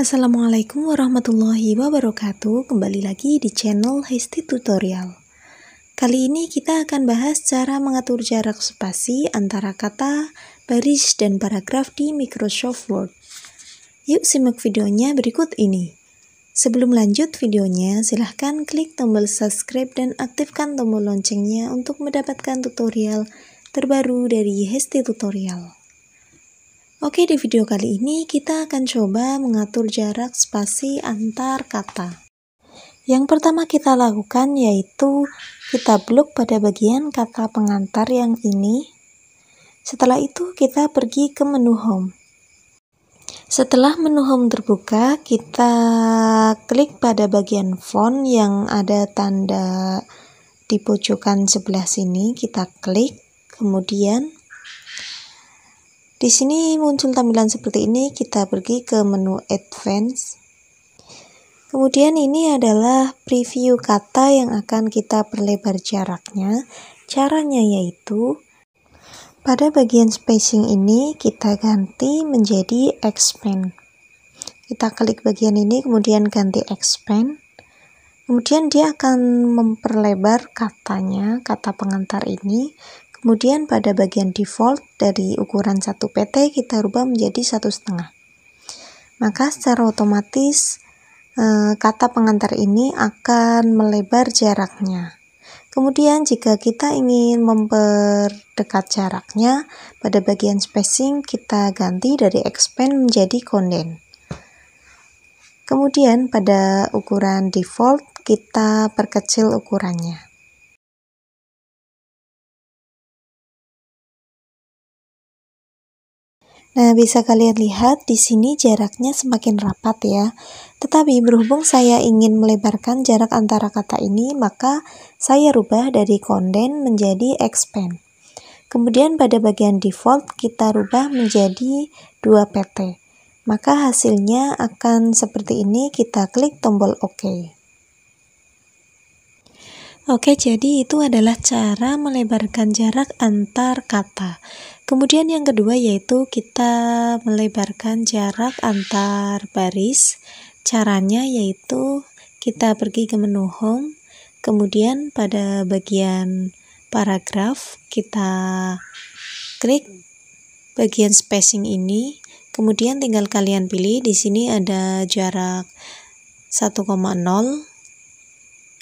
Assalamualaikum warahmatullahi wabarakatuh Kembali lagi di channel Hesti Tutorial Kali ini kita akan bahas cara mengatur jarak spasi antara kata, baris, dan paragraf di Microsoft Word Yuk simak videonya berikut ini Sebelum lanjut videonya, silahkan klik tombol subscribe dan aktifkan tombol loncengnya untuk mendapatkan tutorial terbaru dari Hesti Tutorial. Oke, di video kali ini kita akan coba mengatur jarak spasi antar kata. Yang pertama kita lakukan yaitu kita blok pada bagian kata pengantar yang ini. Setelah itu kita pergi ke menu home. Setelah menu Home terbuka, kita klik pada bagian font yang ada tanda di pojokan sebelah sini, kita klik, kemudian di sini muncul tampilan seperti ini, kita pergi ke menu advance. Kemudian ini adalah preview kata yang akan kita perlebar jaraknya. Caranya yaitu pada bagian spacing ini kita ganti menjadi expand. Kita klik bagian ini kemudian ganti expand. Kemudian dia akan memperlebar katanya, kata pengantar ini. Kemudian pada bagian default dari ukuran 1 PT kita rubah menjadi satu setengah. Maka secara otomatis eh, kata pengantar ini akan melebar jaraknya. Kemudian jika kita ingin memperdekat jaraknya, pada bagian spacing kita ganti dari expand menjadi condense. Kemudian pada ukuran default kita perkecil ukurannya. Nah, bisa kalian lihat di sini jaraknya semakin rapat ya. Tetapi berhubung saya ingin melebarkan jarak antara kata ini, maka saya rubah dari condense menjadi expand. Kemudian pada bagian default kita rubah menjadi 2 PT. Maka hasilnya akan seperti ini, kita klik tombol OK. Oke, jadi itu adalah cara melebarkan jarak antar kata. Kemudian yang kedua yaitu kita melebarkan jarak antar baris. Caranya yaitu kita pergi ke menu home, kemudian pada bagian paragraf kita klik bagian spacing ini, kemudian tinggal kalian pilih di sini ada jarak 1,0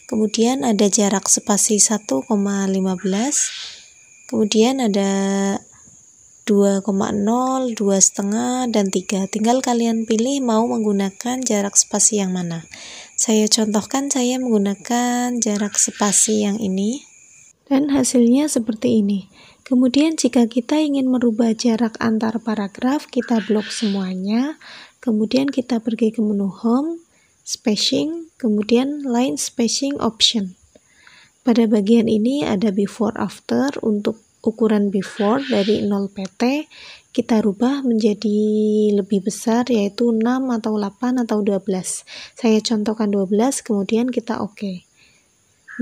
kemudian ada jarak spasi 1,15 kemudian ada 2,0, 2,5, dan 3 tinggal kalian pilih mau menggunakan jarak spasi yang mana saya contohkan saya menggunakan jarak spasi yang ini dan hasilnya seperti ini kemudian jika kita ingin merubah jarak antar paragraf kita blok semuanya kemudian kita pergi ke menu home spacing, kemudian line spacing option. Pada bagian ini ada before after untuk ukuran before dari 0 PT kita rubah menjadi lebih besar yaitu 6 atau 8 atau 12. Saya contohkan 12 kemudian kita oke. Okay.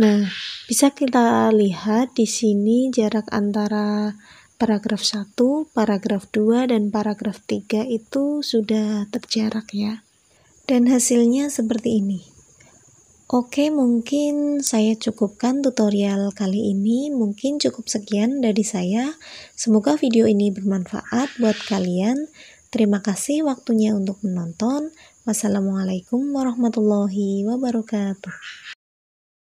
Nah, bisa kita lihat di sini jarak antara paragraf 1, paragraf 2 dan paragraf 3 itu sudah terjarak ya. Dan hasilnya seperti ini. Oke, mungkin saya cukupkan tutorial kali ini. Mungkin cukup sekian dari saya. Semoga video ini bermanfaat buat kalian. Terima kasih waktunya untuk menonton. Wassalamualaikum warahmatullahi wabarakatuh.